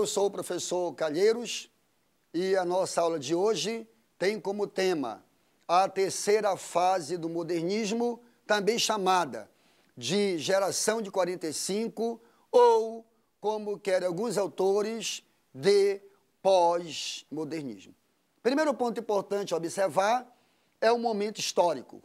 eu sou o professor Calheiros e a nossa aula de hoje tem como tema a terceira fase do modernismo, também chamada de geração de 45 ou, como querem alguns autores, de pós-modernismo. Primeiro ponto importante a observar é o momento histórico.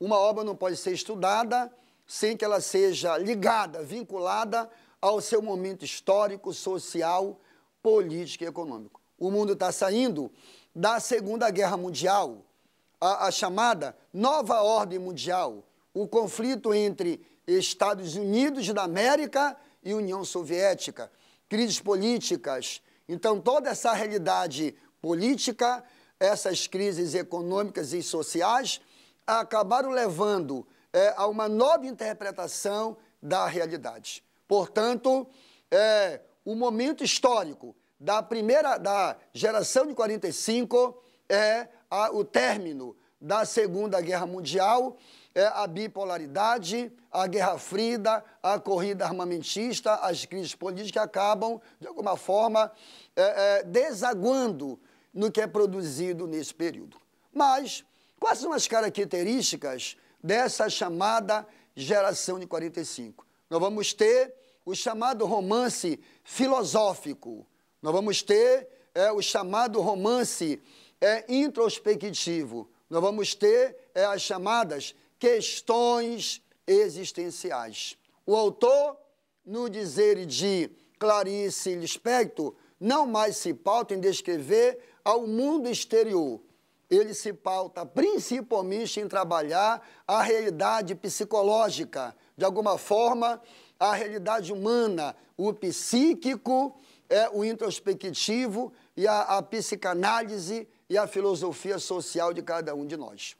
Uma obra não pode ser estudada sem que ela seja ligada, vinculada ao seu momento histórico, social, político e econômico. O mundo está saindo da Segunda Guerra Mundial, a, a, chamada Nova Ordem Mundial, o conflito entre Estados Unidos da América e União Soviética, crises políticas. Então, toda essa realidade política, essas crises econômicas e sociais, acabaram levando é, a uma nova interpretação da realidade. Portanto, é, o momento histórico da primeira da geração de 45 é a, o término da Segunda Guerra Mundial, é a bipolaridade, a Guerra Fria, a corrida armamentista, as crises políticas que acabam, de alguma forma, é, é, desaguando no que é produzido nesse período. Mas, quais são as características dessa chamada geração de 45? nós vamos ter o chamado romance filosófico, nós vamos ter é, o chamado romance é, introspectivo, nós vamos ter é, as chamadas questões existenciais. O autor, no dizer de Clarice Lispector, não mais se pauta em descrever ao mundo exterior. Ele se pauta principalmente em trabalhar a realidade psicológica, de alguma forma, a realidade humana, o psíquico, é, o introspectivo e a, a psicanálise e a filosofia social de cada um de nós.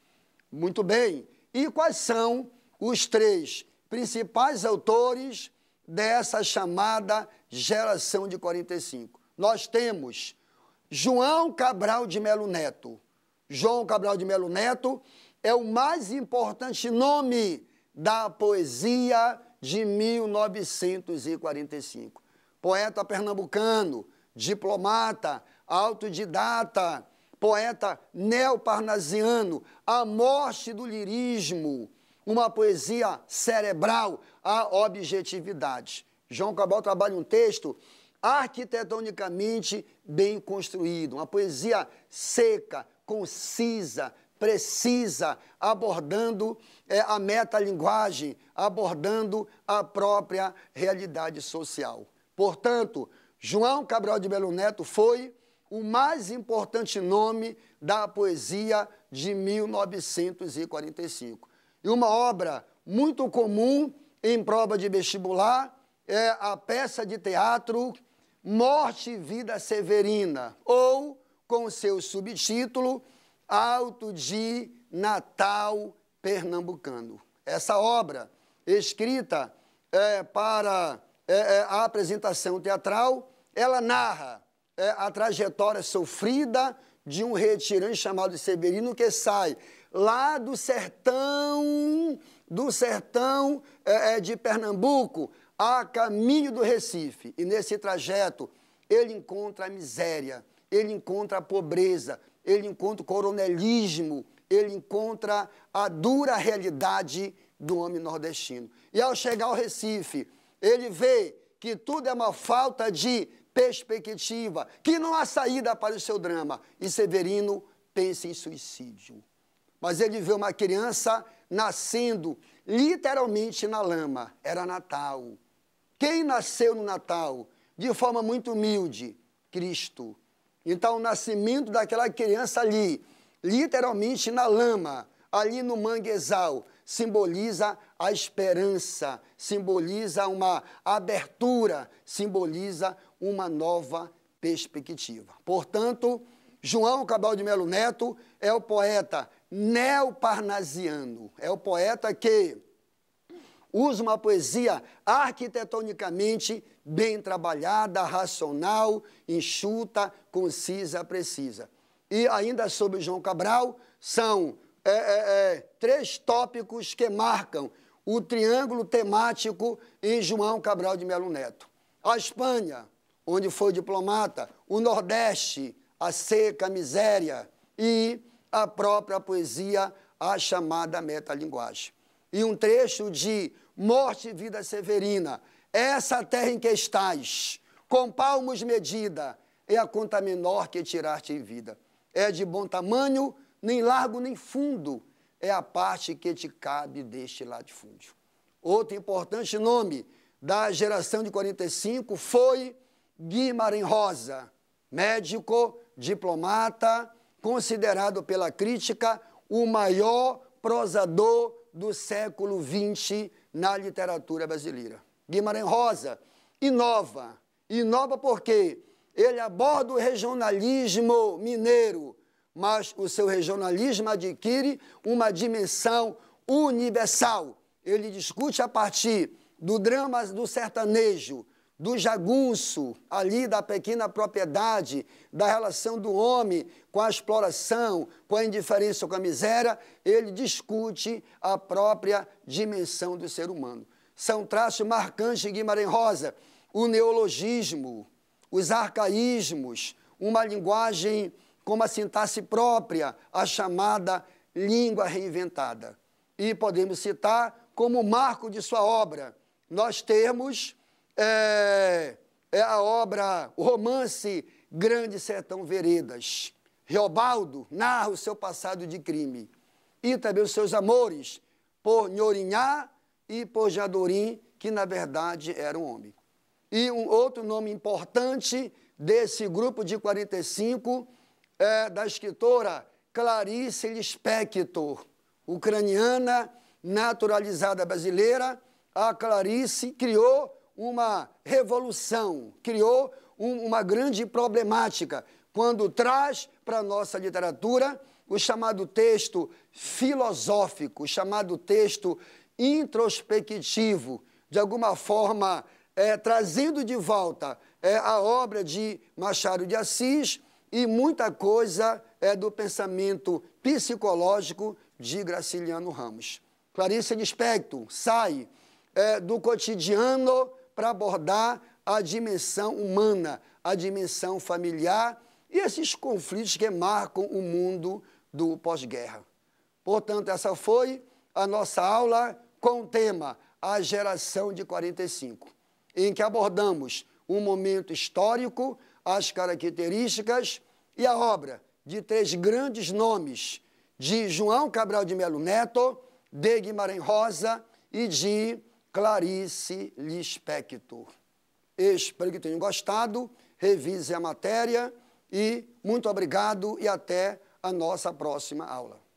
Muito bem. E quais são os três principais autores dessa chamada geração de 45? Nós temos João Cabral de Melo Neto. João Cabral de Melo Neto é o mais importante nome da poesia de 1945. Poeta pernambucano, diplomata, autodidata, poeta neoparnasiano, a morte do lirismo, uma poesia cerebral, a objetividade. João Cabral trabalha um texto arquitetonicamente bem construído, uma poesia seca, concisa, precisa, abordando é, a metalinguagem, abordando a própria realidade social. Portanto, João Cabral de Belo Neto foi o mais importante nome da poesia de 1945. E uma obra muito comum em prova de vestibular é a peça de teatro Morte e Vida Severina, ou, com seu subtítulo, Alto de Natal Pernambucano. Essa obra, escrita é, para é, é, a apresentação teatral, ela narra é, a trajetória sofrida de um retirante chamado Severino que sai lá do sertão, do sertão é, é, de Pernambuco, a caminho do Recife. E nesse trajeto ele encontra a miséria, ele encontra a pobreza, ele encontra o coronelismo, ele encontra a dura realidade do homem nordestino. E ao chegar ao Recife, ele vê que tudo é uma falta de perspectiva, que não há saída para o seu drama. E Severino pensa em suicídio. Mas ele vê uma criança nascendo literalmente na lama. Era Natal. Quem nasceu no Natal? De forma muito humilde, Cristo. Então, o nascimento daquela criança ali, literalmente na lama, ali no manguezal, simboliza a esperança, simboliza uma abertura, simboliza uma nova perspectiva. Portanto, João Cabral de Melo Neto é o poeta neoparnasiano, é o poeta que usa uma poesia arquitetonicamente bem trabalhada, racional, enxuta, concisa, precisa. E ainda sobre João Cabral, são é, é, é, três tópicos que marcam o triângulo temático em João Cabral de Melo Neto. A Espanha, onde foi diplomata, o Nordeste, a seca, a miséria e a própria poesia, a chamada metalinguagem e um trecho de Morte e Vida Severina. Essa terra em que estás, com palmos medida, é a conta menor que tirar-te em vida. É de bom tamanho, nem largo nem fundo, é a parte que te cabe deste latifúndio. Outro importante nome da geração de 45 foi Guimarães Rosa, médico, diplomata, considerado pela crítica o maior prosador do século XX na literatura brasileira. Guimarães Rosa inova. Inova porque ele aborda o regionalismo mineiro, mas o seu regionalismo adquire uma dimensão universal. Ele discute a partir do drama do sertanejo, do jagunço ali da pequena propriedade, da relação do homem com a exploração, com a indiferença, com a miséria, ele discute a própria dimensão do ser humano. São traços marcantes de Guimarães Rosa, o neologismo, os arcaísmos, uma linguagem com uma sintaxe própria, a chamada língua reinventada. E podemos citar como marco de sua obra, nós temos é, é a obra, o romance Grande Sertão Veredas. Reobaldo narra o seu passado de crime e também os seus amores por Nhorinhá e por Jadorim, que na verdade era um homem. E um outro nome importante desse grupo de 45 é da escritora Clarice Lispector, ucraniana naturalizada brasileira. A Clarice criou uma revolução, criou um, uma grande problemática quando traz para a nossa literatura o chamado texto filosófico, o chamado texto introspectivo, de alguma forma é, trazendo de volta é, a obra de Machado de Assis e muita coisa é do pensamento psicológico de Graciliano Ramos. Clarice Lispector sai é, do cotidiano para abordar a dimensão humana, a dimensão familiar e esses conflitos que marcam o mundo do pós-guerra. Portanto, essa foi a nossa aula com o tema A Geração de 45, em que abordamos um momento histórico, as características e a obra de três grandes nomes, de João Cabral de Melo Neto, de Guimarães Rosa e de Clarice Lispector. Espero que tenham gostado, revise a matéria e muito obrigado e até a nossa próxima aula.